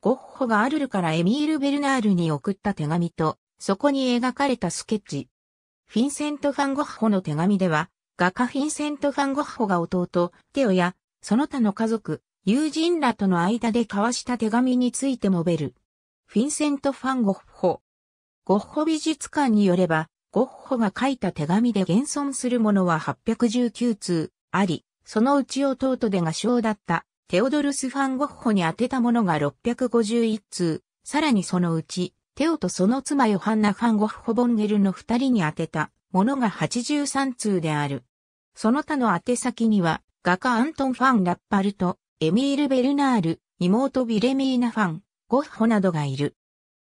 ゴッホがアルルからエミール・ベルナールに送った手紙と、そこに描かれたスケッチ。フィンセント・ファン・ゴッホの手紙では、画家フィンセント・ファン・ゴッホが弟、テオや、その他の家族、友人らとの間で交わした手紙についてもベル。フィンセント・ファン・ゴッホ。ゴッホ美術館によれば、ゴッホが書いた手紙で現存するものは819通あり、そのうち弟でが唱だったテオドルス・ファン・ゴッホに宛てたものが651通、さらにそのうち、テオとその妻ヨハンナ・ファン・ゴッホ・ボンネルの二人に宛てたものが83通である。その他の宛先には、画家アントン・ファン・ラッパルと、エミール・ベルナール、妹ビレミーナ・ファン、ゴッホなどがいる。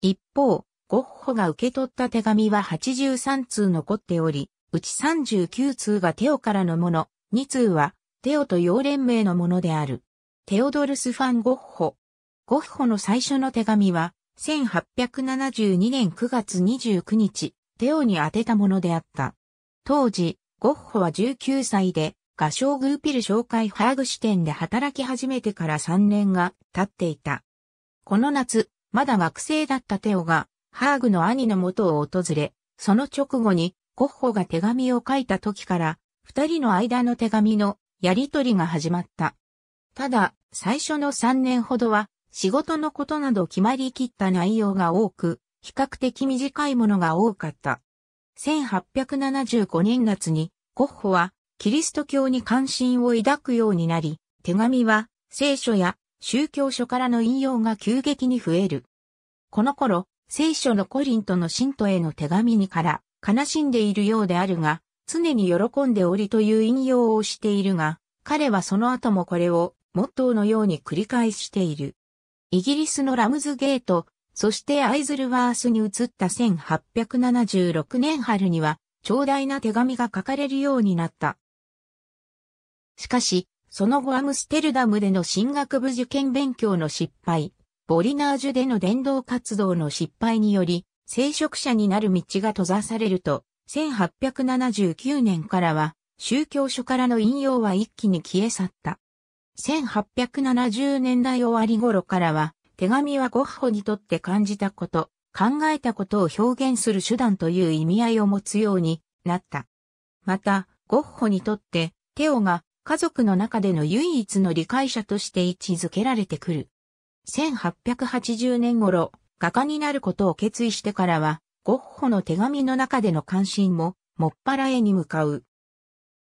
一方、ゴッホが受け取った手紙は83通残っており、うち39通がテオからのもの、2通はテオと洋連盟のものである。テオドルス・ファン・ゴッホ。ゴッホの最初の手紙は、1872年9月29日、テオに宛てたものであった。当時、ゴッホは19歳で、画商グーピル紹介ハーグ支店で働き始めてから3年が経っていた。この夏、まだ学生だったテオが、ハーグの兄の元を訪れ、その直後に、ゴッホが手紙を書いた時から、二人の間の手紙のやりとりが始まった。ただ、最初の3年ほどは、仕事のことなど決まりきった内容が多く、比較的短いものが多かった。1875年夏に、ゴッホは、キリスト教に関心を抱くようになり、手紙は、聖書や宗教書からの引用が急激に増える。この頃、聖書のコリントの信徒への手紙にから、悲しんでいるようであるが、常に喜んでおりという引用をしているが、彼はその後もこれをモットーのように繰り返している。イギリスのラムズゲート、そしてアイズルワースに移った1876年春には、長大な手紙が書かれるようになった。しかし、その後アムステルダムでの進学部受験勉強の失敗、ボリナージュでの伝道活動の失敗により、聖職者になる道が閉ざされると、1879年からは、宗教書からの引用は一気に消え去った。1870年代終わり頃からは、手紙はゴッホにとって感じたこと、考えたことを表現する手段という意味合いを持つようになった。また、ゴッホにとって、テオが家族の中での唯一の理解者として位置づけられてくる。1880年頃、画家になることを決意してからは、ゴッホの手紙の中での関心も、もっぱら絵に向かう。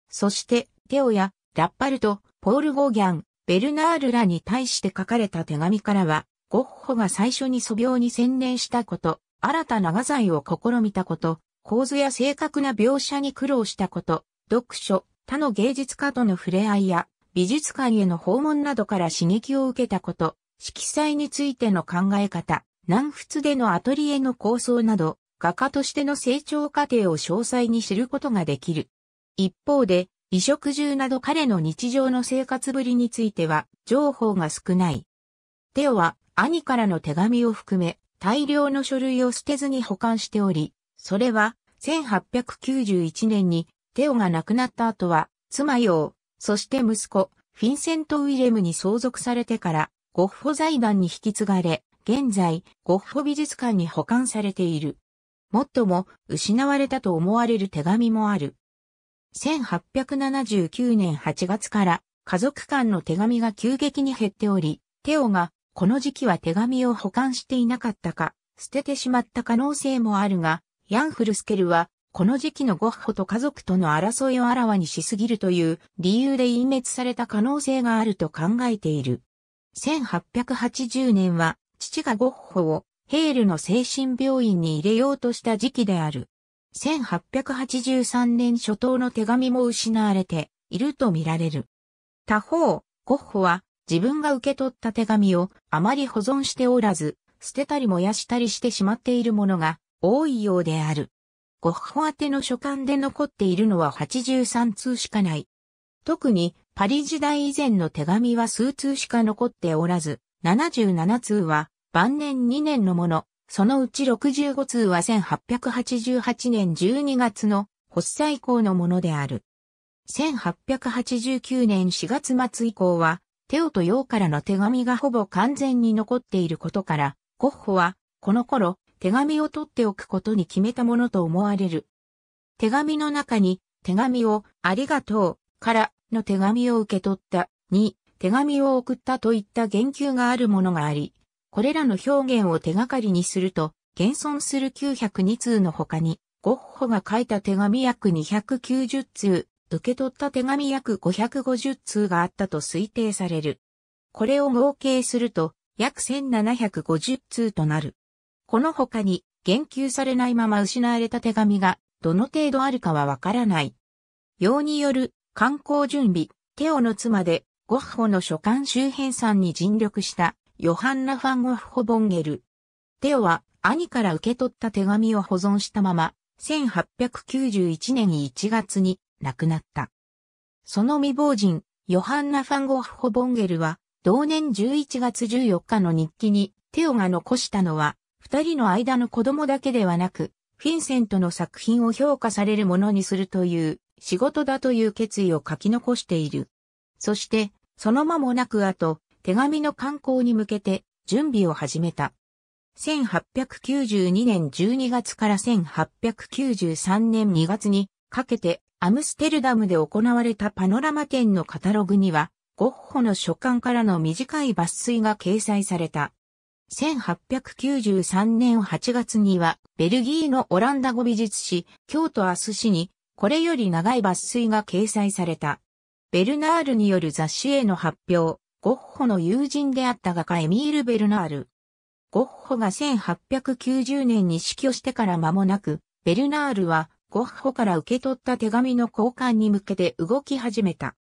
そして、テオやラッパルト、ポール・ゴーギャン、ベルナールらに対して書かれた手紙からは、ゴッホが最初に素描に専念したこと、新たな画材を試みたこと、構図や正確な描写に苦労したこと、読書、他の芸術家との触れ合いや、美術館への訪問などから刺激を受けたこと、色彩についての考え方、南仏でのアトリエの構想など、画家としての成長過程を詳細に知ることができる。一方で、衣食住など彼の日常の生活ぶりについては情報が少ない。テオは兄からの手紙を含め大量の書類を捨てずに保管しており、それは1891年にテオが亡くなった後は妻用、そして息子、フィンセント・ウィレムに相続されてからゴッホ財団に引き継がれ、現在ゴッホ美術館に保管されている。もっとも失われたと思われる手紙もある。1879年8月から家族間の手紙が急激に減っており、テオがこの時期は手紙を保管していなかったか、捨ててしまった可能性もあるが、ヤンフルスケルはこの時期のゴッホと家族との争いをあらわにしすぎるという理由で隠滅された可能性があると考えている。1880年は父がゴッホをヘールの精神病院に入れようとした時期である。1883年初頭の手紙も失われているとみられる。他方、ゴッホは自分が受け取った手紙をあまり保存しておらず、捨てたり燃やしたりしてしまっているものが多いようである。ゴッホ宛ての書簡で残っているのは83通しかない。特にパリ時代以前の手紙は数通しか残っておらず、77通は晩年2年のもの、そのうち65通は1888年12月の発災以降のものである。1889年4月末以降は、テオとヨウからの手紙がほぼ完全に残っていることから、ゴッホは、この頃、手紙を取っておくことに決めたものと思われる。手紙の中に、手紙を、ありがとう、からの手紙を受け取った、に、手紙を送ったといった言及があるものがあり、これらの表現を手がかりにすると、現存する902通の他に、ゴッホが書いた手紙約290通、受け取った手紙約550通があったと推定される。これを合計すると、約1750通となる。この他に、言及されないまま失われた手紙が、どの程度あるかはわからない。用による、観光準備、テオの妻で、ゴッホの書簡周辺んに尽力したヨハンナ・ファン・ゴッホ・ボンゲル。テオは兄から受け取った手紙を保存したまま、1891年1月に亡くなった。その未亡人、ヨハンナ・ファン・ゴッホ・ボンゲルは、同年11月14日の日記に、テオが残したのは、二人の間の子供だけではなく、フィンセントの作品を評価されるものにするという仕事だという決意を書き残している。そして、その間もなく後、手紙の刊行に向けて準備を始めた。1892年12月から1893年2月にかけてアムステルダムで行われたパノラマ展のカタログには、ゴッホの書簡からの短い抜粋が掲載された。1893年8月には、ベルギーのオランダ語美術誌、京都アス誌に、これより長い抜粋が掲載された。ベルナールによる雑誌への発表、ゴッホの友人であった画家エミール・ベルナール。ゴッホが1890年に死去してから間もなく、ベルナールはゴッホから受け取った手紙の交換に向けて動き始めた。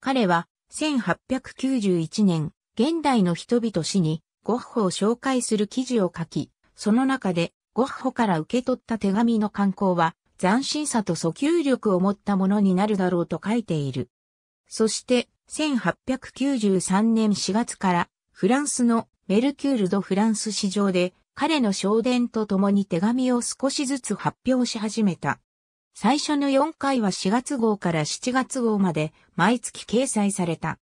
彼は1891年、現代の人々死にゴッホを紹介する記事を書き、その中でゴッホから受け取った手紙の刊行は斬新さと訴求力を持ったものになるだろうと書いている。そして1893年4月からフランスのメルキュール・ド・フランス市場で彼の昇伝と共に手紙を少しずつ発表し始めた。最初の4回は4月号から7月号まで毎月掲載された。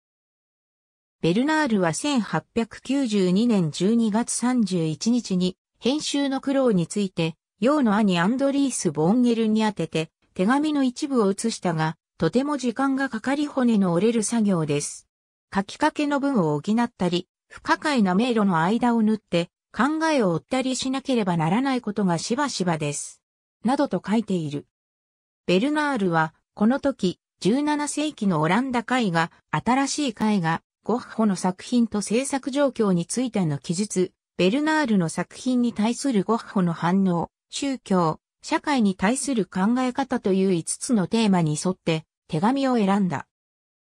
ベルナールは1892年12月31日に編集の苦労について、洋の兄アンドリース・ボンゲルに宛てて手紙の一部を写したが、とても時間がかかり骨の折れる作業です。書きかけの文を補ったり、不可解な迷路の間を縫って考えを追ったりしなければならないことがしばしばです。などと書いている。ベルナールは、この時、17世紀のオランダ絵画、新しい絵画、ゴッホの作品と制作状況についての記述、ベルナールの作品に対するゴッホの反応、宗教、社会に対する考え方という5つのテーマに沿って、手紙を選んだ。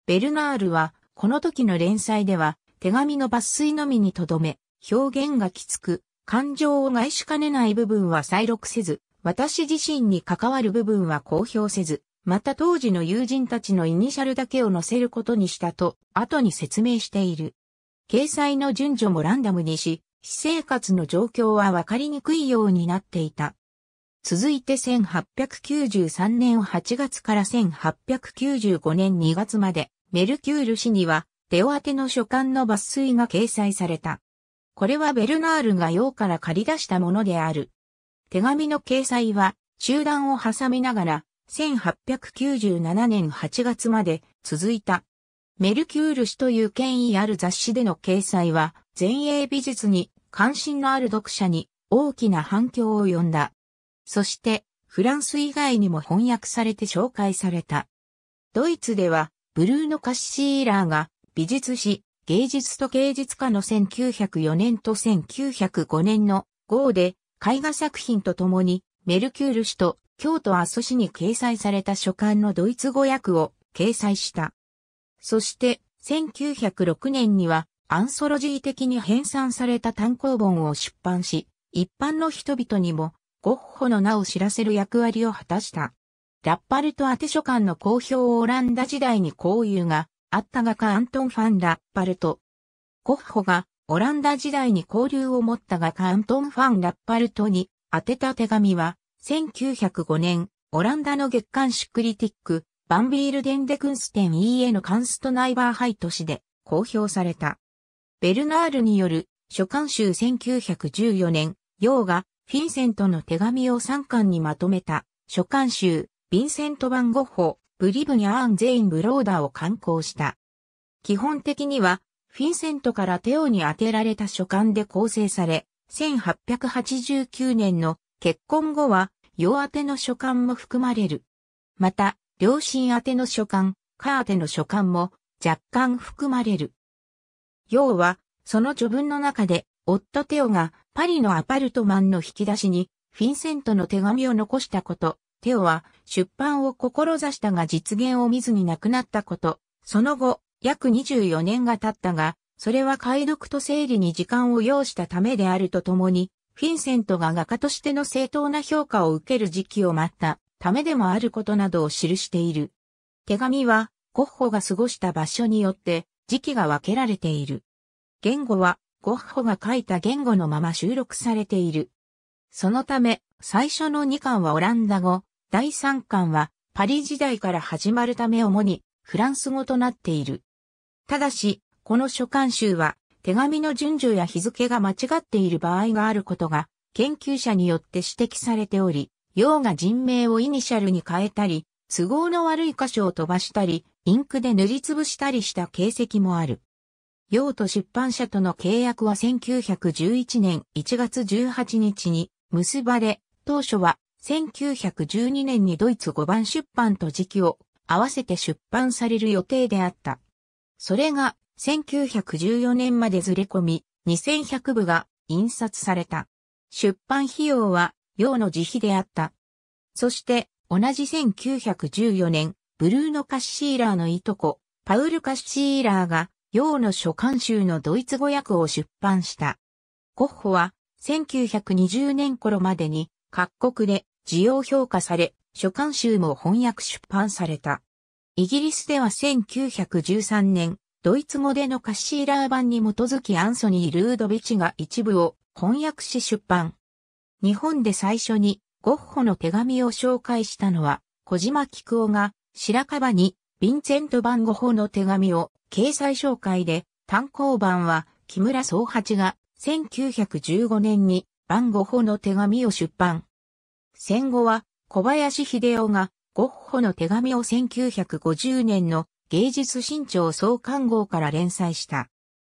ベルナールは、この時の連載では、手紙の抜粋のみにとどめ、表現がきつく、感情を害しかねない部分は再録せず、私自身に関わる部分は公表せず、また当時の友人たちのイニシャルだけを載せることにしたと、後に説明している。掲載の順序もランダムにし、私生活の状況はわかりにくいようになっていた。続いて1893年8月から1895年2月まで、メルキュール氏には、デオ当ての書簡の抜粋が掲載された。これはベルナールが用から借り出したものである。手紙の掲載は、中断を挟みながら、1897年8月まで続いた。メルキュール氏という権威ある雑誌での掲載は、前衛美術に関心のある読者に大きな反響を呼んだ。そして、フランス以外にも翻訳されて紹介された。ドイツでは、ブルーノ・カッシーラーが、美術史、芸術と芸術家の1904年と1905年の号で、絵画作品とともに、メルキュール氏と京都阿蘇氏に掲載された書簡のドイツ語訳を掲載した。そして、1906年には、アンソロジー的に編纂された単行本を出版し、一般の人々にもゴッホの名を知らせる役割を果たした。ラッパルト・アテ書館の公表をオランダ時代に交友があった画家アントン・ファン・ラッパルト。ゴッホがオランダ時代に交流を持った画家アントン・ファン・ラッパルトに宛てた手紙は、1905年、オランダの月刊誌クリティック、バンビールデンデクンステン EA のカンストナイバーハイト氏で公表された。ベルナールによる、書簡集1914年、洋画、フィンセントの手紙を三巻にまとめた、書簡集、ヴィンセント・版ン・ゴッホ、ブリブニャ・アーン・ゼイン・ブローダーを刊行した。基本的には、フィンセントからテオに当てられた書簡で構成され、1889年の結婚後は、洋宛ての書簡も含まれる。また、両親宛ての書簡、カーテの書簡も若干含まれる。要は、その序文の中で、夫テオがパリのアパルトマンの引き出しに、フィンセントの手紙を残したこと、テオは出版を志したが実現を見ずに亡くなったこと、その後、約24年が経ったが、それは解読と整理に時間を要したためであるとともに、フィンセントが画家としての正当な評価を受ける時期を待ったためでもあることなどを記している。手紙は、ゴッホが過ごした場所によって時期が分けられている。言語はゴッホが書いた言語のまま収録されている。そのため、最初の2巻はオランダ語、第3巻はパリ時代から始まるため主にフランス語となっている。ただし、この書簡集は手紙の順序や日付が間違っている場合があることが研究者によって指摘されており、用が人名をイニシャルに変えたり、都合の悪い箇所を飛ばしたり、インクで塗りつぶしたりした形跡もある。用途出版社との契約は1911年1月18日に結ばれ、当初は1912年にドイツ5番出版と時期を合わせて出版される予定であった。それが1914年までずれ込み、2100部が印刷された。出版費用は用の自費であった。そして同じ1914年、ブルーノ・カッシーラーのいとこ、パウル・カッシーラーが用の書簡集のドイツ語訳を出版した。ゴッホは1920年頃までに各国で需要評価され、書簡集も翻訳出版された。イギリスでは1913年、ドイツ語でのカッシーラー版に基づきアンソニー・ルードビチが一部を翻訳し出版。日本で最初にゴッホの手紙を紹介したのは、小島菊夫が白樺にヴィンセント・バン・ゴホの手紙を掲載紹介で単行版は木村総八が1915年に番五歩の手紙を出版。戦後は小林秀夫がゴッホの手紙を1950年の芸術新潮創刊号から連載した。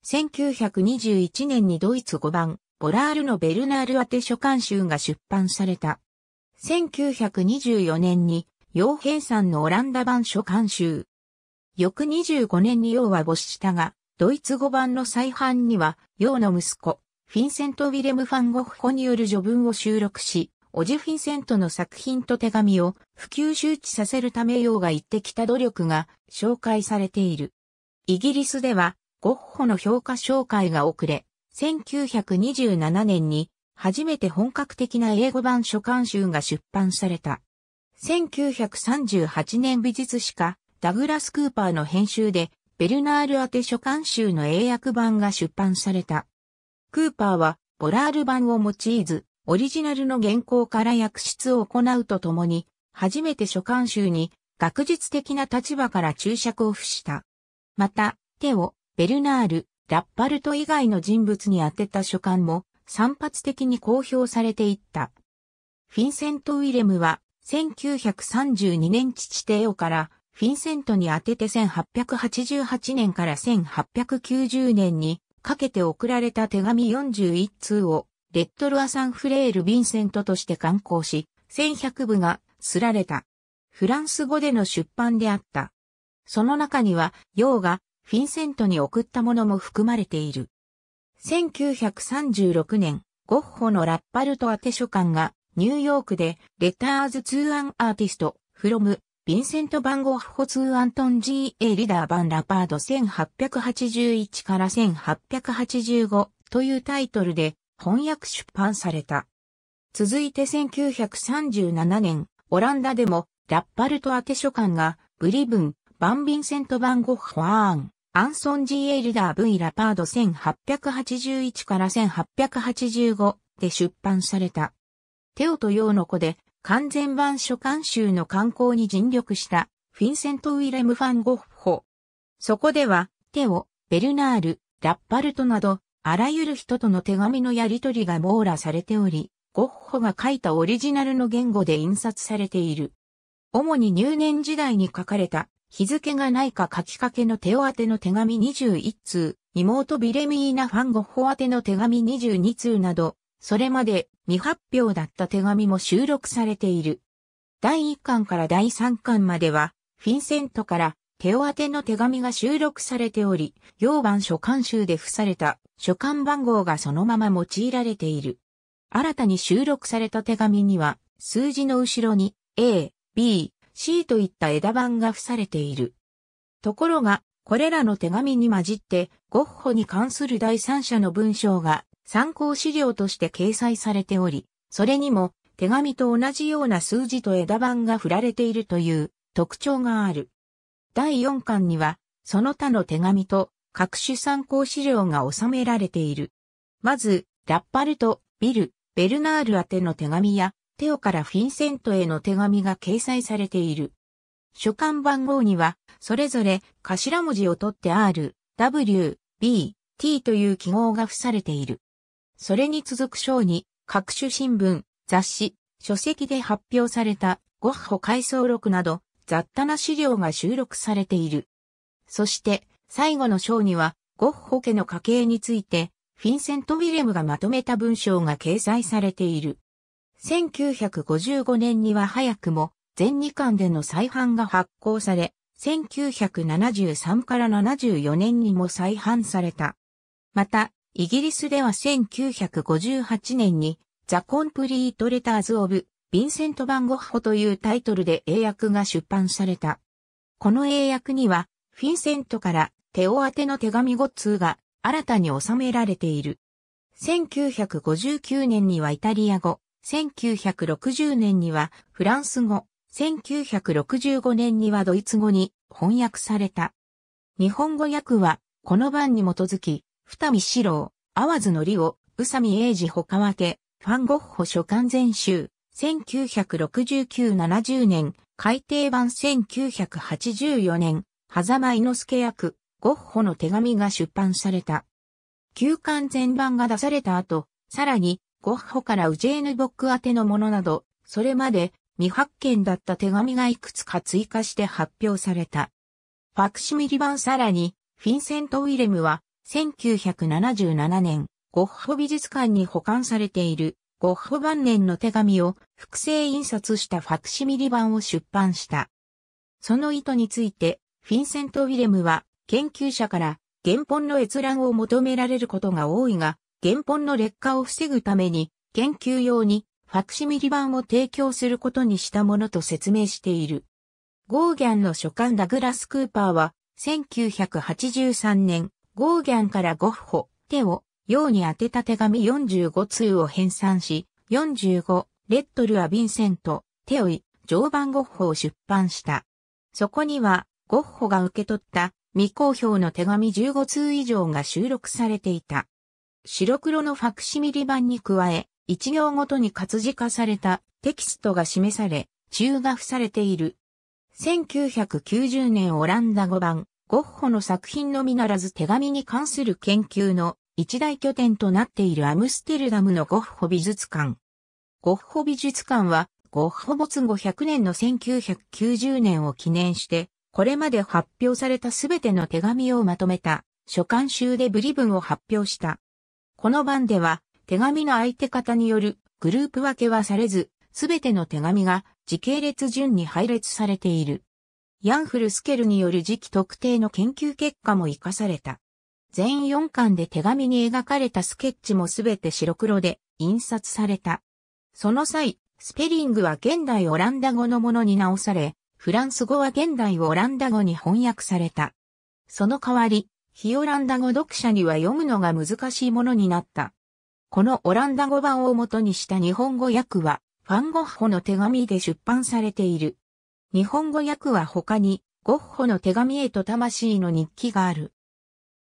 1921年にドイツ5番、ボラールのベルナール宛て書簡集が出版された。1924年に、洋平さんのオランダ版書簡集、翌25年に楊は没したが、ドイツ語版の再版には、楊の息子、フィンセント・ウィレム・ファン・ゴッホによる序文を収録し、オジ・フィンセントの作品と手紙を普及周知させるため楊が言ってきた努力が紹介されている。イギリスでは、ゴッホの評価紹介が遅れ、1927年に初めて本格的な英語版書簡集が出版された。1938年美術史家ダグラス・クーパーの編集で、ベルナール宛て書簡集の英訳版が出版された。クーパーは、ボラール版を用いず、オリジナルの原稿から訳出を行うとともに、初めて書簡集に、学術的な立場から注釈を付した。また、テオ、ベルナール、ラッパルト以外の人物に宛てた書簡も散発的に公表されていった。フィンセント・ウィレムは1932年父テオからフィンセントに当てて1888年から1890年にかけて送られた手紙41通をレッドルアサンフレール・ヴィンセントとして刊行し、1100部が刷られた。フランス語での出版であった。その中には、ヨーがフィンセントに送ったものも含まれている。1936年、ゴッホのラッパルト宛書館がニューヨークでレターズ・ツー・アン・アーティスト・フロム・ヴィンセント・バンゴッホ2アントン G.A. リダー・バン・ラパード1881から1885というタイトルで翻訳出版された。続いて1937年、オランダでもラッパルトアテ書館がブリブン、バン・ヴィンセント・バン・ゴッホ・アーン、アンソン G.A. リダー・ V・ ラパード1881から1885で出版された。テオとヨーの子で完全版書簡集の刊行に尽力したフィンセント・ウィレム・ファン・ゴッホ。そこでは、テオ、ベルナール、ラッパルトなど、あらゆる人との手紙のやりとりが網羅されており、ゴッホが書いたオリジナルの言語で印刷されている。主に入年時代に書かれた、日付がないか書きかけのテオ宛ての手紙21通、妹ビレミーナ・ファンゴッホ宛ての手紙22通など、それまで未発表だった手紙も収録されている。第1巻から第3巻までは、フィンセントから手を当ての手紙が収録されており、洋版書簡集で付された書簡番号がそのまま用いられている。新たに収録された手紙には、数字の後ろに A、B、C といった枝番が付されている。ところが、これらの手紙に混じって、ゴッホに関する第三者の文章が参考資料として掲載されており、それにも手紙と同じような数字と枝番が振られているという特徴がある。第4巻には、その他の手紙と各種参考資料が収められている。まず、ラッパルト、ビル、ベルナール宛ての手紙や、テオからフィンセントへの手紙が掲載されている。書簡番号には、それぞれ頭文字を取って R、W、B、T という記号が付されている。それに続く章に、各種新聞、雑誌、書籍で発表されたゴッホ回想録など雑多な資料が収録されている。そして最後の章にはゴッホ家の家系についてフィンセント・ウィレムがまとめた文章が掲載されている。1955年には早くも全2巻での再版が発行され、1973から74年にも再版された。また、イギリスでは1958年にザ・コンプリート・レターズ・オブ・ヴィンセント・バン・ゴッホというタイトルで英訳が出版された。この英訳には、フィンセントから手を当ての手紙5通が新たに収められている。1959年にはイタリア語、1960年にはフランス語、1965年にはドイツ語に翻訳された。日本語訳はこの版に基づき、二見四郎、淡津のりを、宇佐美英治他分け、ファンゴッホ書簡全集、1969-70年、改訂版1984年、狭間之助役、ゴッホの手紙が出版された。旧刊全版が出された後、さらに、ゴッホからウジェーヌ・ボック宛てのものなど、それまで未発見だった手紙がいくつか追加して発表された。ファクシミリ版さらに、フィンセント・ウィレムは、1977年、ゴッホ美術館に保管されているゴッホ晩年の手紙を複製印刷したファクシミリ版を出版した。その意図について、フィンセント・ウィレムは研究者から原本の閲覧を求められることが多いが、原本の劣化を防ぐために研究用にファクシミリ版を提供することにしたものと説明している。ゴーギャンの書簡ダグラス・クーパーは1983年ゴーギャンからゴッホ、手を、用に当てた手紙45通を編纂し、45、レッドルはヴィンセント、手をい、常磐ゴッホを出版した。そこには、ゴッホが受け取った未公表の手紙15通以上が収録されていた。白黒のファクシミリ版に加え、一行ごとに活字化されたテキストが示され、中が付されている。1990年オランダ語版、ゴッホの作品のみならず手紙に関する研究の一大拠点となっているアムステルダムのゴッホ美術館。ゴッホ美術館は、ゴッホ没後100年の1990年を記念して、これまで発表されたすべての手紙をまとめた、書簡集でブリブンを発表した。この版では、手紙の相手方によるグループ分けはされず、すべての手紙が時系列順に配列されている。ヤンフルスケルによる時期特定の研究結果も活かされた。全4巻で手紙に描かれたスケッチもすべて白黒で印刷された。その際、スペリングは現代オランダ語のものに直され、フランス語は現代オランダ語に翻訳された。その代わり、非オランダ語読者には読むのが難しいものになった。このオランダ語版を元にした日本語訳は、ファンゴッホの手紙で出版されている。日本語訳は他に、ゴッホの手紙へと魂の日記がある。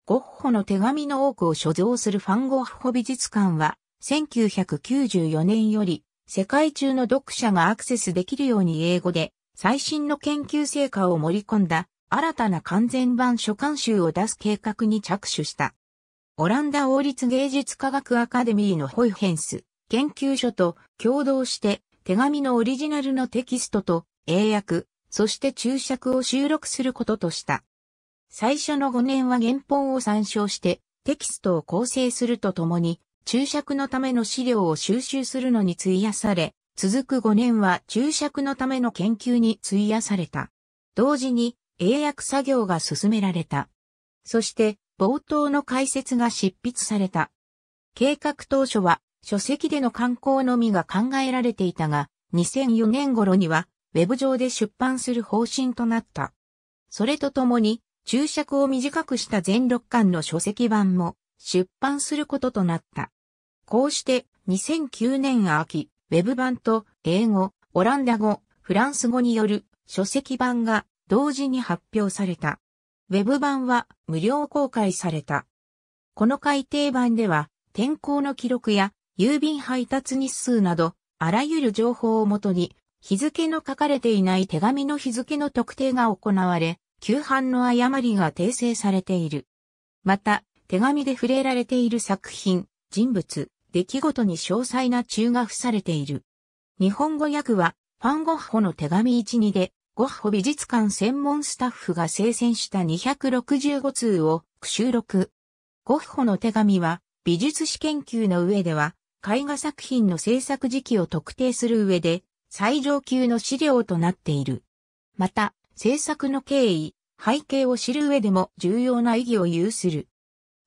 ゴッホの手紙の多くを所蔵するファン・ゴッホ美術館は、1994年より、世界中の読者がアクセスできるように英語で、最新の研究成果を盛り込んだ、新たな完全版書簡集を出す計画に着手した。オランダ王立芸術科学アカデミーのホイヘンス研究所と共同して手紙のオリジナルのテキストと英訳、そして注釈を収録することとした。最初の5年は原本を参照してテキストを構成するとともに、注釈のための資料を収集するのに費やされ、続く5年は注釈のための研究に費やされた。同時に英訳作業が進められた。そして冒頭の解説が執筆された。計画当初は書籍での刊行のみが考えられていたが、2004年頃にはウェブ上で出版する方針となった。それとともに、注釈を短くした全6巻の書籍版も出版することとなった。こうして2009年秋、ウェブ版と英語、オランダ語、フランス語による書籍版が同時に発表された。ウェブ版は無料公開された。この改訂版では天候の記録や郵便配達日数などあらゆる情報をもとに日付の書かれていない手紙の日付の特定が行われ、旧版の誤りが訂正されている。また、手紙で触れられている作品、人物、出来事に詳細な注が付されている。日本語訳は、ファン・ゴッホの手紙12で、ゴッホ美術館専門スタッフが生鮮した265通を収録。ゴッホの手紙は、美術史研究の上では、絵画作品の制作時期を特定する上で、最上級の資料となっている。また、制作の経緯、背景を知る上でも重要な意義を有する。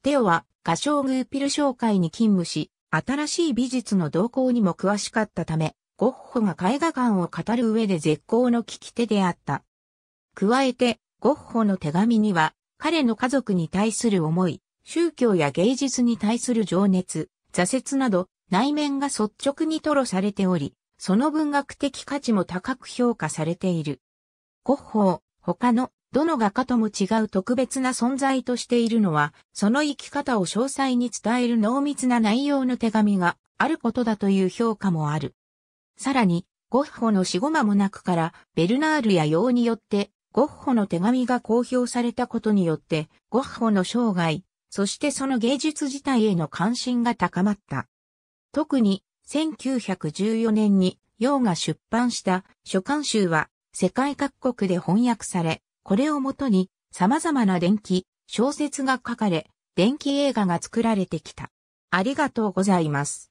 テオは、歌唱グーピル商会に勤務し、新しい美術の動向にも詳しかったため、ゴッホが絵画館を語る上で絶好の聞き手であった。加えて、ゴッホの手紙には、彼の家族に対する思い、宗教や芸術に対する情熱、挫折など、内面が率直に吐露されており、その文学的価値も高く評価されている。ゴッホ他の、どの画家とも違う特別な存在としているのは、その生き方を詳細に伝える濃密な内容の手紙があることだという評価もある。さらに、ゴッホの死後間もなくから、ベルナールや用によって、ゴッホの手紙が公表されたことによって、ゴッホの生涯、そしてその芸術自体への関心が高まった。特に、1914年に洋が出版した書簡集は世界各国で翻訳され、これをもとに様々な伝記、小説が書かれ、伝記映画が作られてきた。ありがとうございます。